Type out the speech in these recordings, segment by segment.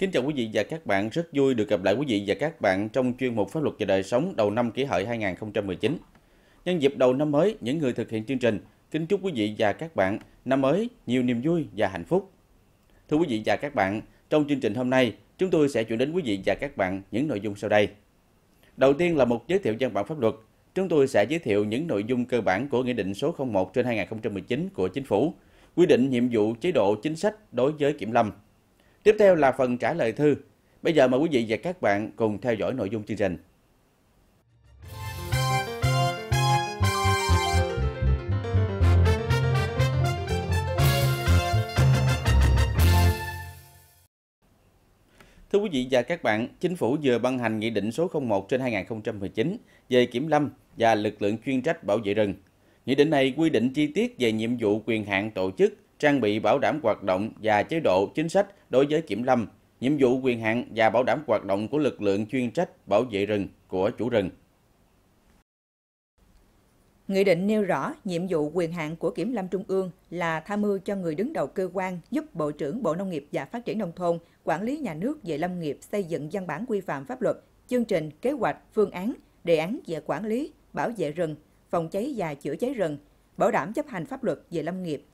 Kính chào quý vị và các bạn, rất vui được gặp lại quý vị và các bạn trong chuyên mục Pháp luật và đời sống đầu năm kỷ hợi 2019. Nhân dịp đầu năm mới, những người thực hiện chương trình kính chúc quý vị và các bạn năm mới nhiều niềm vui và hạnh phúc. Thưa quý vị và các bạn, trong chương trình hôm nay, chúng tôi sẽ chuyển đến quý vị và các bạn những nội dung sau đây. Đầu tiên là một giới thiệu văn bản pháp luật. Chúng tôi sẽ giới thiệu những nội dung cơ bản của Nghị định số 01 trên 2019 của Chính phủ, quy định nhiệm vụ chế độ chính sách đối với kiểm lâm Tiếp theo là phần trả lời thư. Bây giờ mời quý vị và các bạn cùng theo dõi nội dung chương trình. Thưa quý vị và các bạn, Chính phủ vừa ban hành Nghị định số 01 trên 2019 về kiểm lâm và lực lượng chuyên trách bảo vệ rừng. Nghị định này quy định chi tiết về nhiệm vụ quyền hạn tổ chức, trang bị bảo đảm hoạt động và chế độ chính sách đối với kiểm lâm, nhiệm vụ quyền hạn và bảo đảm hoạt động của lực lượng chuyên trách bảo vệ rừng của chủ rừng. Nghị định nêu rõ nhiệm vụ quyền hạn của Kiểm lâm Trung ương là tham mưu cho người đứng đầu cơ quan giúp Bộ trưởng Bộ Nông nghiệp và Phát triển Nông thôn quản lý nhà nước về lâm nghiệp xây dựng văn bản quy phạm pháp luật, chương trình, kế hoạch, phương án, đề án về quản lý, bảo vệ rừng, phòng cháy và chữa cháy rừng, bảo đảm chấp hành pháp luật về lâm nghiệp,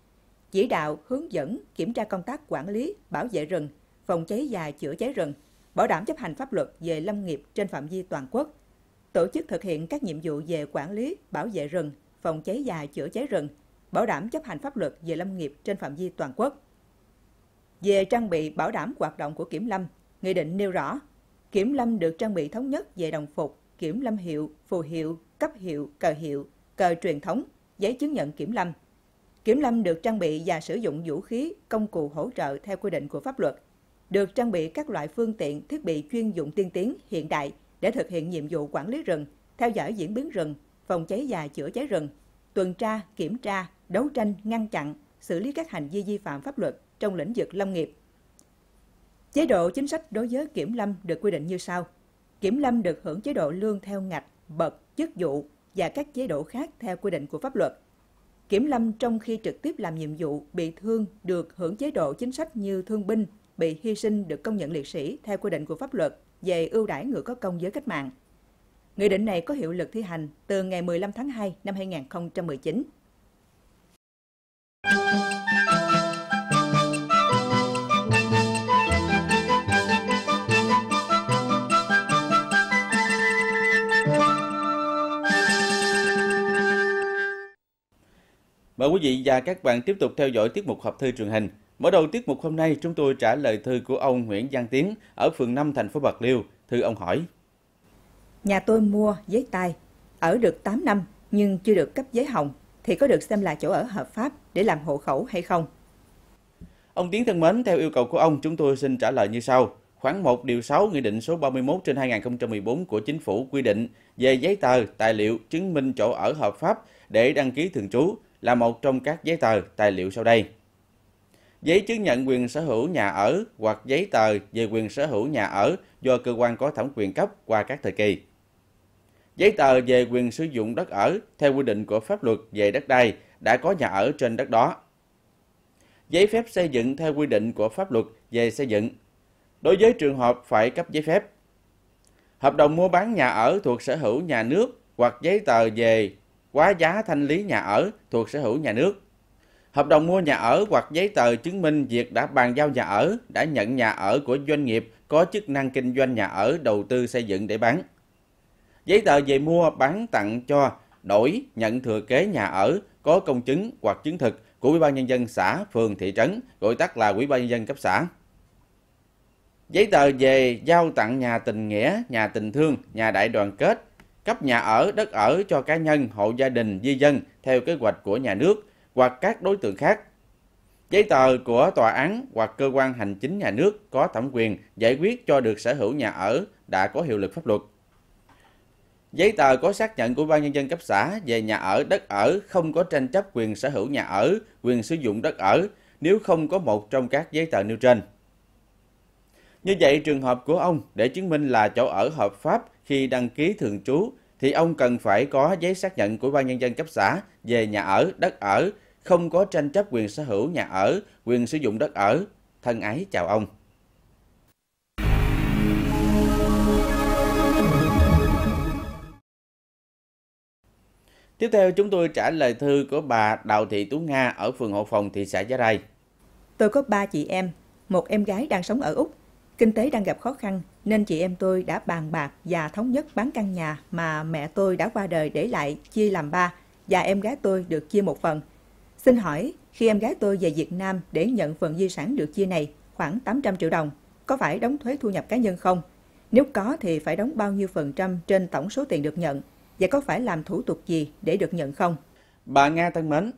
chỉ đạo, hướng dẫn, kiểm tra công tác quản lý, bảo vệ rừng, phòng cháy và chữa cháy rừng, bảo đảm chấp hành pháp luật về lâm nghiệp trên phạm vi toàn quốc, tổ chức thực hiện các nhiệm vụ về quản lý, bảo vệ rừng, phòng cháy và chữa cháy rừng, bảo đảm chấp hành pháp luật về lâm nghiệp trên phạm vi toàn quốc. Về trang bị bảo đảm hoạt động của kiểm lâm, nghị định nêu rõ, kiểm lâm được trang bị thống nhất về đồng phục, kiểm lâm hiệu, phù hiệu, cấp hiệu, cờ hiệu, cờ truyền thống, giấy chứng nhận kiểm lâm – Kiểm lâm được trang bị và sử dụng vũ khí, công cụ hỗ trợ theo quy định của pháp luật, được trang bị các loại phương tiện, thiết bị chuyên dụng tiên tiến, hiện đại để thực hiện nhiệm vụ quản lý rừng, theo dõi diễn biến rừng, phòng cháy và chữa cháy rừng, tuần tra, kiểm tra, đấu tranh, ngăn chặn, xử lý các hành vi vi phạm pháp luật trong lĩnh vực lâm nghiệp. Chế độ chính sách đối với kiểm lâm được quy định như sau. Kiểm lâm được hưởng chế độ lương theo ngạch, bậc, chức vụ và các chế độ khác theo quy định của pháp luật – Kiểm lâm trong khi trực tiếp làm nhiệm vụ bị thương được hưởng chế độ chính sách như thương binh, bị hy sinh được công nhận liệt sĩ theo quy định của pháp luật về ưu đãi người có công với cách mạng. Nghị định này có hiệu lực thi hành từ ngày 15 tháng 2 năm 2019. Mời quý vị và các bạn tiếp tục theo dõi tiết mục hộp thư truyền hình. Mở đầu tiết mục hôm nay, chúng tôi trả lời thư của ông Nguyễn Giang Tiến ở phường 5 thành phố Bạc Liêu. Thư ông hỏi. Nhà tôi mua giấy tay, ở được 8 năm nhưng chưa được cấp giấy hồng thì có được xem là chỗ ở hợp pháp để làm hộ khẩu hay không? Ông Tiến thân mến, theo yêu cầu của ông, chúng tôi xin trả lời như sau. Khoảng 1 điều 6 Nghị định số 31 trên 2014 của Chính phủ quy định về giấy tờ, tài liệu, chứng minh chỗ ở hợp pháp để đăng ký thường trú là một trong các giấy tờ, tài liệu sau đây. Giấy chứng nhận quyền sở hữu nhà ở hoặc giấy tờ về quyền sở hữu nhà ở do cơ quan có thẩm quyền cấp qua các thời kỳ. Giấy tờ về quyền sử dụng đất ở theo quy định của pháp luật về đất đai đã có nhà ở trên đất đó. Giấy phép xây dựng theo quy định của pháp luật về xây dựng. Đối với trường hợp phải cấp giấy phép. Hợp đồng mua bán nhà ở thuộc sở hữu nhà nước hoặc giấy tờ về quá giá thanh lý nhà ở thuộc sở hữu nhà nước. Hợp đồng mua nhà ở hoặc giấy tờ chứng minh việc đã bàn giao nhà ở, đã nhận nhà ở của doanh nghiệp có chức năng kinh doanh nhà ở đầu tư xây dựng để bán. Giấy tờ về mua, bán, tặng cho, đổi, nhận thừa kế nhà ở có công chứng hoặc chứng thực của Ủy ban nhân dân xã, phường, thị trấn, gọi tắt là Ủy ban nhân dân cấp xã. Giấy tờ về giao tặng nhà tình nghĩa, nhà tình thương, nhà đại đoàn kết, cấp nhà ở, đất ở cho cá nhân, hộ gia đình, di dân theo kế hoạch của nhà nước hoặc các đối tượng khác. Giấy tờ của tòa án hoặc cơ quan hành chính nhà nước có thẩm quyền giải quyết cho được sở hữu nhà ở đã có hiệu lực pháp luật. Giấy tờ có xác nhận của ban nhân dân cấp xã về nhà ở, đất ở không có tranh chấp quyền sở hữu nhà ở, quyền sử dụng đất ở nếu không có một trong các giấy tờ nêu trên. Như vậy, trường hợp của ông để chứng minh là chỗ ở hợp pháp khi đăng ký thường trú thì ông cần phải có giấy xác nhận của ban nhân dân cấp xã về nhà ở, đất ở, không có tranh chấp quyền sở hữu nhà ở, quyền sử dụng đất ở. Thân ái chào ông. Tiếp theo chúng tôi trả lời thư của bà Đào Thị Tú Nga ở phường Hộ Phòng, thị xã Giá Rai. Tôi có ba chị em, một em gái đang sống ở Úc, Kinh tế đang gặp khó khăn nên chị em tôi đã bàn bạc và thống nhất bán căn nhà mà mẹ tôi đã qua đời để lại chia làm ba và em gái tôi được chia một phần. Xin hỏi, khi em gái tôi về Việt Nam để nhận phần di sản được chia này khoảng 800 triệu đồng, có phải đóng thuế thu nhập cá nhân không? Nếu có thì phải đóng bao nhiêu phần trăm trên tổng số tiền được nhận? Và có phải làm thủ tục gì để được nhận không? Bà Nga thân mến,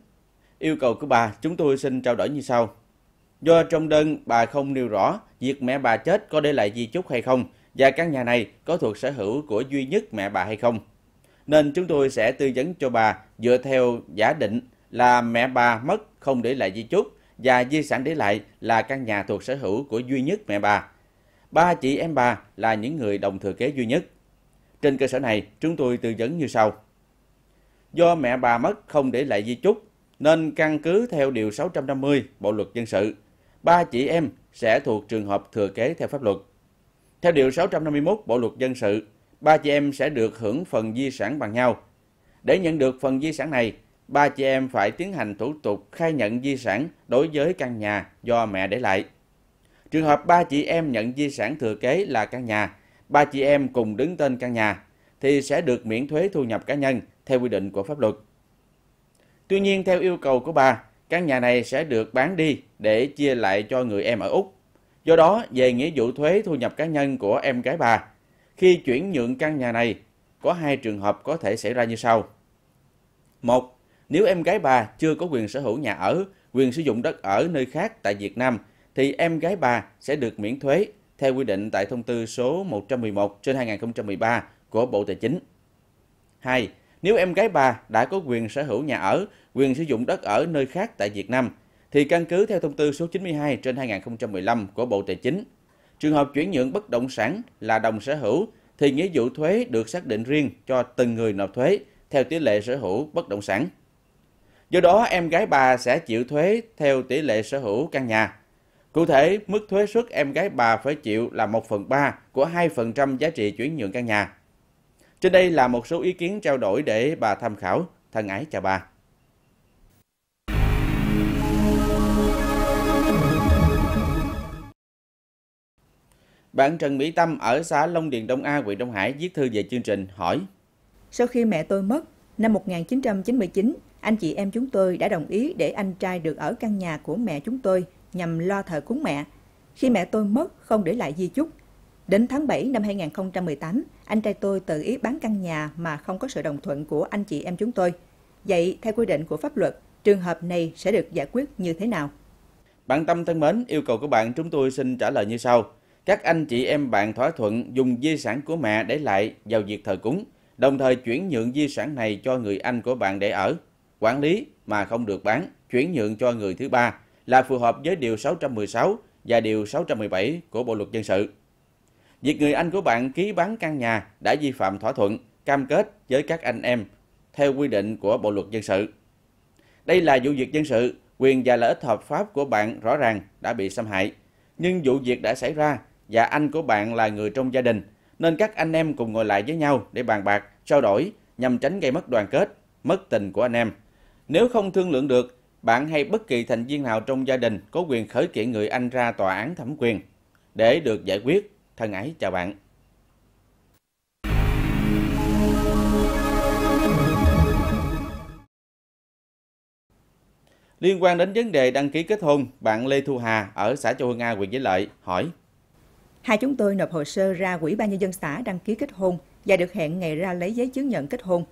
yêu cầu của bà chúng tôi xin trao đổi như sau. Do trong đơn bà không nêu rõ việc mẹ bà chết có để lại di chúc hay không và căn nhà này có thuộc sở hữu của duy nhất mẹ bà hay không. Nên chúng tôi sẽ tư vấn cho bà dựa theo giả định là mẹ bà mất không để lại di chúc và di sản để lại là căn nhà thuộc sở hữu của duy nhất mẹ bà. Ba chị em bà là những người đồng thừa kế duy nhất. Trên cơ sở này, chúng tôi tư vấn như sau. Do mẹ bà mất không để lại di chúc, nên căn cứ theo Điều 650 Bộ Luật Dân sự, ba chị em sẽ thuộc trường hợp thừa kế theo pháp luật. Theo Điều 651 Bộ Luật Dân sự, ba chị em sẽ được hưởng phần di sản bằng nhau. Để nhận được phần di sản này, ba chị em phải tiến hành thủ tục khai nhận di sản đối với căn nhà do mẹ để lại. Trường hợp ba chị em nhận di sản thừa kế là căn nhà, ba chị em cùng đứng tên căn nhà thì sẽ được miễn thuế thu nhập cá nhân theo quy định của pháp luật. Tuy nhiên theo yêu cầu của bà, căn nhà này sẽ được bán đi để chia lại cho người em ở Úc. Do đó, về nghĩa vụ thuế thu nhập cá nhân của em gái bà, khi chuyển nhượng căn nhà này, có hai trường hợp có thể xảy ra như sau. Một, nếu em gái bà chưa có quyền sở hữu nhà ở, quyền sử dụng đất ở nơi khác tại Việt Nam, thì em gái bà sẽ được miễn thuế theo quy định tại thông tư số 111 trên 2013 của Bộ Tài chính. 2. Nếu em gái bà đã có quyền sở hữu nhà ở, quyền sử dụng đất ở nơi khác tại Việt Nam, thì căn cứ theo thông tư số 92 trên 2015 của Bộ Tài chính, trường hợp chuyển nhượng bất động sản là đồng sở hữu thì nghĩa vụ thuế được xác định riêng cho từng người nộp thuế theo tỷ lệ sở hữu bất động sản. Do đó, em gái bà sẽ chịu thuế theo tỷ lệ sở hữu căn nhà. Cụ thể, mức thuế suất em gái bà phải chịu là 1 phần 3 của 2% giá trị chuyển nhượng căn nhà. Trên đây là một số ý kiến trao đổi để bà tham khảo. Thân ái chào bà. Bạn Trần Mỹ Tâm ở xã Long Điền Đông A, huyện Đông Hải viết thư về chương trình hỏi Sau khi mẹ tôi mất, năm 1999, anh chị em chúng tôi đã đồng ý để anh trai được ở căn nhà của mẹ chúng tôi nhằm lo thờ cúng mẹ. Khi mẹ tôi mất, không để lại di chúc, Đến tháng 7 năm 2018, anh trai tôi tự ý bán căn nhà mà không có sự đồng thuận của anh chị em chúng tôi. Vậy, theo quy định của pháp luật, trường hợp này sẽ được giải quyết như thế nào? Bạn Tâm thân mến, yêu cầu của bạn chúng tôi xin trả lời như sau. Các anh chị em bạn thỏa thuận dùng di sản của mẹ để lại vào việc thờ cúng, đồng thời chuyển nhượng di sản này cho người anh của bạn để ở, quản lý mà không được bán, chuyển nhượng cho người thứ ba là phù hợp với Điều 616 và Điều 617 của Bộ Luật Dân sự. Việc người anh của bạn ký bán căn nhà đã vi phạm thỏa thuận, cam kết với các anh em theo quy định của Bộ luật dân sự. Đây là vụ việc dân sự, quyền và lợi ích hợp pháp của bạn rõ ràng đã bị xâm hại. Nhưng vụ việc đã xảy ra và anh của bạn là người trong gia đình, nên các anh em cùng ngồi lại với nhau để bàn bạc, trao đổi nhằm tránh gây mất đoàn kết, mất tình của anh em. Nếu không thương lượng được, bạn hay bất kỳ thành viên nào trong gia đình có quyền khởi kiện người anh ra tòa án thẩm quyền để được giải quyết Thân ái chào bạn. Liên quan đến vấn đề đăng ký kết hôn, bạn Lê Thu Hà ở xã Châu Hưng A, huyện Vĩnh Lợi hỏi. Hai chúng tôi nộp hồ sơ ra Ủy ban Nhân dân xã đăng ký kết hôn và được hẹn ngày ra lấy giấy chứng nhận kết hôn.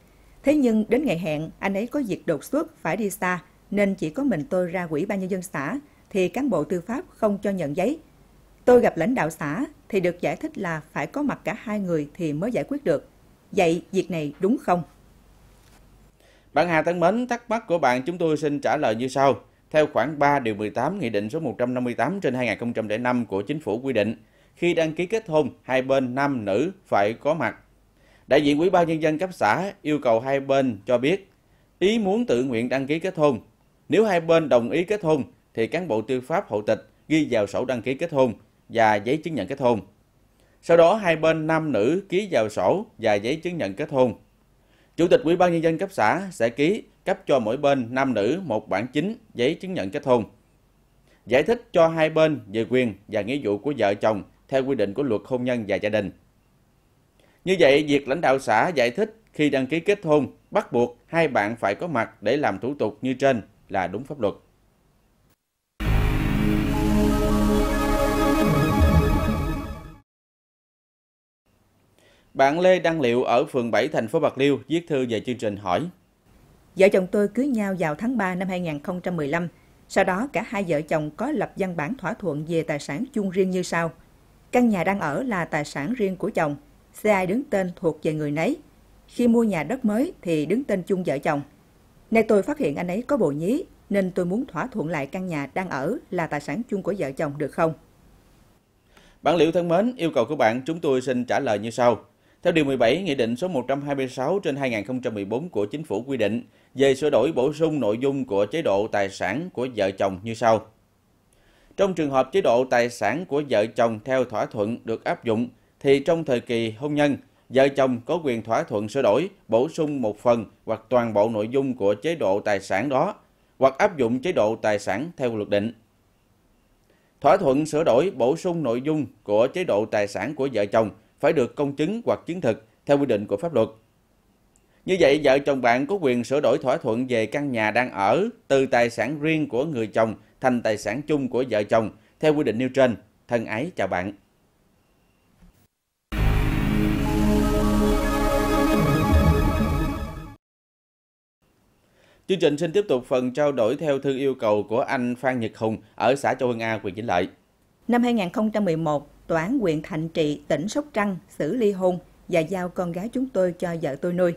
Thế nhưng đến ngày hẹn, anh ấy có việc đột xuất phải đi xa nên chỉ có mình tôi ra Ủy ban Nhân dân xã thì cán bộ tư pháp không cho nhận giấy. Tôi gặp lãnh đạo xã thì được giải thích là phải có mặt cả hai người thì mới giải quyết được. Vậy việc này đúng không? Bạn Hà thân mến, thắc mắc của bạn chúng tôi xin trả lời như sau. Theo khoảng 3 điều 18 Nghị định số 158 trên 2005 của Chính phủ quy định, khi đăng ký kết hôn, hai bên nam nữ phải có mặt. Đại diện Ủy ban Nhân dân cấp xã yêu cầu hai bên cho biết ý muốn tự nguyện đăng ký kết hôn. Nếu hai bên đồng ý kết hôn, thì cán bộ tư pháp hộ tịch ghi vào sổ đăng ký kết hôn và giấy chứng nhận kết hôn. Sau đó hai bên nam nữ ký vào sổ và giấy chứng nhận kết hôn. Chủ tịch Ủy ban nhân dân cấp xã sẽ ký cấp cho mỗi bên nam nữ một bản chính giấy chứng nhận kết hôn. Giải thích cho hai bên về quyền và nghĩa vụ của vợ chồng theo quy định của luật hôn nhân và gia đình. Như vậy, việc lãnh đạo xã giải thích khi đăng ký kết hôn bắt buộc hai bạn phải có mặt để làm thủ tục như trên là đúng pháp luật. Bạn Lê Đăng Liệu ở phường 7 thành phố Bạc Liêu viết thư về chương trình hỏi. Vợ chồng tôi cưới nhau vào tháng 3 năm 2015. Sau đó cả hai vợ chồng có lập văn bản thỏa thuận về tài sản chung riêng như sau. Căn nhà đang ở là tài sản riêng của chồng, xe ai đứng tên thuộc về người nấy. Khi mua nhà đất mới thì đứng tên chung vợ chồng. Nay tôi phát hiện anh ấy có bồ nhí, nên tôi muốn thỏa thuận lại căn nhà đang ở là tài sản chung của vợ chồng được không? Bạn liệu thân mến, yêu cầu của bạn chúng tôi xin trả lời như sau. Theo Điều 17, Nghị định số 126 trên 2014 của Chính phủ quy định về sửa đổi bổ sung nội dung của chế độ tài sản của vợ chồng như sau. Trong trường hợp chế độ tài sản của vợ chồng theo thỏa thuận được áp dụng, thì trong thời kỳ hôn nhân, vợ chồng có quyền thỏa thuận sửa đổi, bổ sung một phần hoặc toàn bộ nội dung của chế độ tài sản đó, hoặc áp dụng chế độ tài sản theo luật định. Thỏa thuận sửa đổi, bổ sung nội dung của chế độ tài sản của vợ chồng – phải được công chứng hoặc chứng thực theo quy định của pháp luật. Như vậy, vợ chồng bạn có quyền sửa đổi thỏa thuận về căn nhà đang ở từ tài sản riêng của người chồng thành tài sản chung của vợ chồng theo quy định nêu trên. Thân ái chào bạn. Chương trình xin tiếp tục phần trao đổi theo thư yêu cầu của anh Phan Nhật Hùng ở xã Châu Hưng A, huyện Vĩnh Lợi. Năm 2011, Tòa án huyện Thạnh Trị, tỉnh Sóc Trăng xử ly hôn và giao con gái chúng tôi cho vợ tôi nuôi.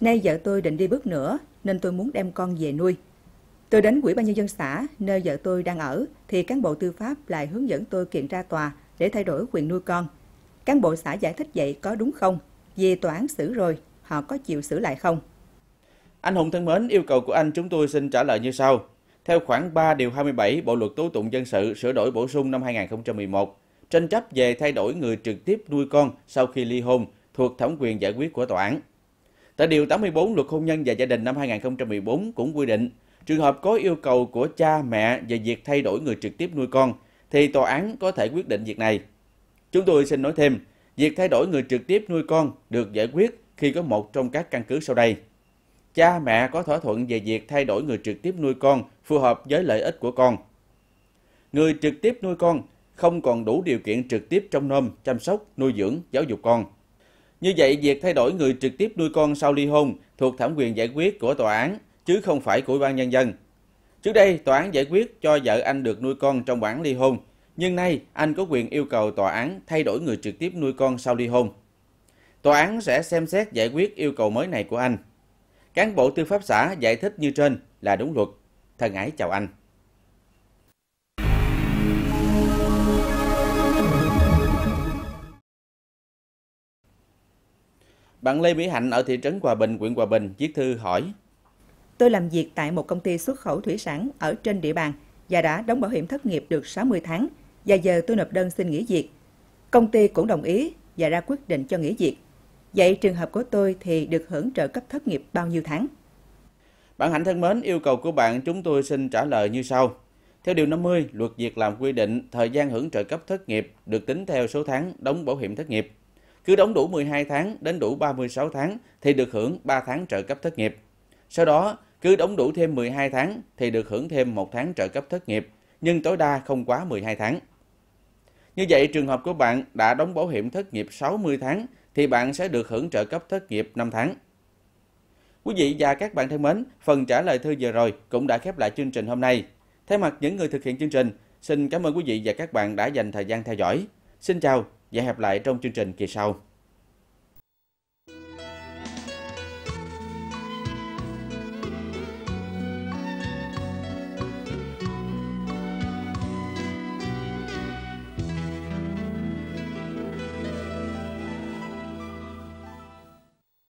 Nay vợ tôi định đi bước nữa nên tôi muốn đem con về nuôi. Tôi đến Quỹ ban nhân dân xã nơi vợ tôi đang ở thì cán bộ tư pháp lại hướng dẫn tôi kiện ra tòa để thay đổi quyền nuôi con. Cán bộ xã giải thích vậy có đúng không? Vì tòa án xử rồi, họ có chịu xử lại không? Anh Hùng thân mến, yêu cầu của anh chúng tôi xin trả lời như sau. Theo khoảng 3 điều 27 Bộ luật tố tụng dân sự sửa đổi bổ sung năm 2011, tranh chấp về thay đổi người trực tiếp nuôi con sau khi ly hôn thuộc thẩm quyền giải quyết của tòa án. Tại Điều 84 Luật Hôn nhân và Gia đình năm 2014 cũng quy định, trường hợp có yêu cầu của cha mẹ về việc thay đổi người trực tiếp nuôi con, thì tòa án có thể quyết định việc này. Chúng tôi xin nói thêm, việc thay đổi người trực tiếp nuôi con được giải quyết khi có một trong các căn cứ sau đây. Cha mẹ có thỏa thuận về việc thay đổi người trực tiếp nuôi con phù hợp với lợi ích của con. Người trực tiếp nuôi con không còn đủ điều kiện trực tiếp trong nom, chăm sóc, nuôi dưỡng, giáo dục con. Như vậy, việc thay đổi người trực tiếp nuôi con sau ly hôn thuộc thẩm quyền giải quyết của tòa án, chứ không phải của Ủy ban Nhân dân. Trước đây, tòa án giải quyết cho vợ anh được nuôi con trong bản ly hôn, nhưng nay anh có quyền yêu cầu tòa án thay đổi người trực tiếp nuôi con sau ly hôn. Tòa án sẽ xem xét giải quyết yêu cầu mới này của anh. Cán bộ tư pháp xã giải thích như trên là đúng luật. Thân ái chào anh. Bạn Lê Mỹ Hạnh ở thị trấn Hòa Bình, huyện Hòa Bình viết thư hỏi. Tôi làm việc tại một công ty xuất khẩu thủy sản ở trên địa bàn và đã đóng bảo hiểm thất nghiệp được 60 tháng và giờ tôi nộp đơn xin nghỉ việc. Công ty cũng đồng ý và ra quyết định cho nghỉ việc. Vậy trường hợp của tôi thì được hưởng trợ cấp thất nghiệp bao nhiêu tháng? Bạn Hạnh thân mến, yêu cầu của bạn chúng tôi xin trả lời như sau. Theo Điều 50, luật việc làm quy định thời gian hưởng trợ cấp thất nghiệp được tính theo số tháng đóng bảo hiểm thất nghiệp. Cứ đóng đủ 12 tháng đến đủ 36 tháng thì được hưởng 3 tháng trợ cấp thất nghiệp. Sau đó, cứ đóng đủ thêm 12 tháng thì được hưởng thêm 1 tháng trợ cấp thất nghiệp, nhưng tối đa không quá 12 tháng. Như vậy, trường hợp của bạn đã đóng bảo hiểm thất nghiệp 60 tháng thì bạn sẽ được hưởng trợ cấp thất nghiệp 5 tháng. Quý vị và các bạn thân mến, phần trả lời thư vừa rồi cũng đã khép lại chương trình hôm nay. Thay mặt những người thực hiện chương trình, xin cảm ơn quý vị và các bạn đã dành thời gian theo dõi. Xin chào và hẹp lại trong chương trình kỳ sau.